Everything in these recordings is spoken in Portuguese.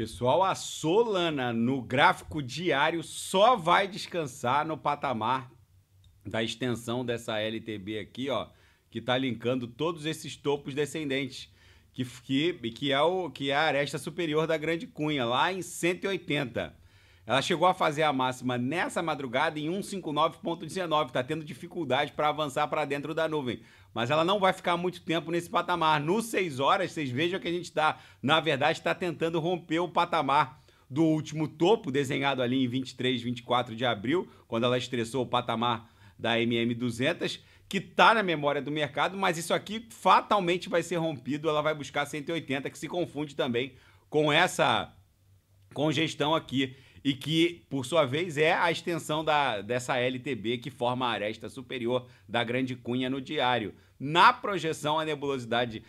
Pessoal, a Solana no gráfico diário só vai descansar no patamar da extensão dessa LTB aqui, ó, que está linkando todos esses topos descendentes, que, que, que, é o, que é a aresta superior da Grande Cunha, lá em 180. Ela chegou a fazer a máxima nessa madrugada em 159.19, está tendo dificuldade para avançar para dentro da nuvem. Mas ela não vai ficar muito tempo nesse patamar. No 6 horas, vocês vejam que a gente está, na verdade, está tentando romper o patamar do último topo desenhado ali em 23, 24 de abril, quando ela estressou o patamar da MM200 que está na memória do mercado, mas isso aqui fatalmente vai ser rompido, ela vai buscar 180, que se confunde também com essa congestão aqui e que, por sua vez, é a extensão da, dessa LTB que forma a aresta superior da Grande Cunha no diário. Na projeção, a nebulosidade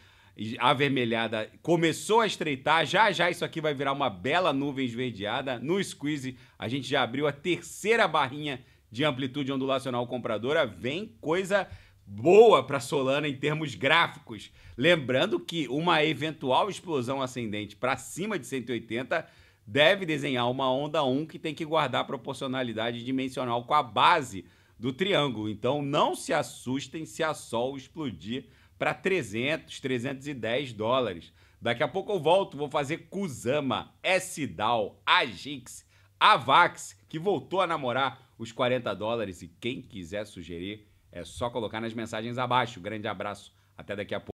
avermelhada começou a estreitar, já já isso aqui vai virar uma bela nuvem esverdeada. No squeeze, a gente já abriu a terceira barrinha de amplitude ondulacional compradora, vem coisa boa para Solana em termos gráficos. Lembrando que uma eventual explosão ascendente para cima de 180 deve desenhar uma onda 1 que tem que guardar proporcionalidade dimensional com a base do triângulo. Então não se assustem se a Sol explodir para 300, 310 dólares. Daqui a pouco eu volto, vou fazer Kusama, s dow Agix, Avax, que voltou a namorar os 40 dólares. E quem quiser sugerir, é só colocar nas mensagens abaixo. Grande abraço, até daqui a pouco.